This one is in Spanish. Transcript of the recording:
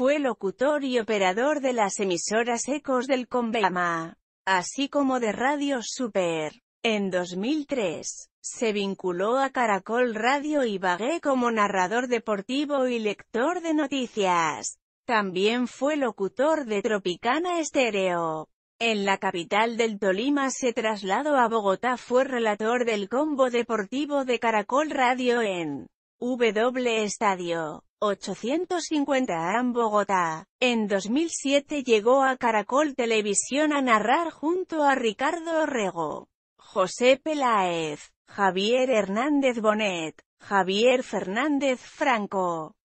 fue locutor y operador de las emisoras Ecos del Convema, así como de Radio Super. En 2003, se vinculó a Caracol Radio y bagué como narrador deportivo y lector de noticias. También fue locutor de Tropicana Estéreo. En la capital del Tolima se trasladó a Bogotá fue relator del combo deportivo de Caracol Radio en W Estadio 850 AM Bogotá. En 2007 llegó a Caracol Televisión a narrar junto a Ricardo Orrego, José Peláez, Javier Hernández Bonet, Javier Fernández Franco,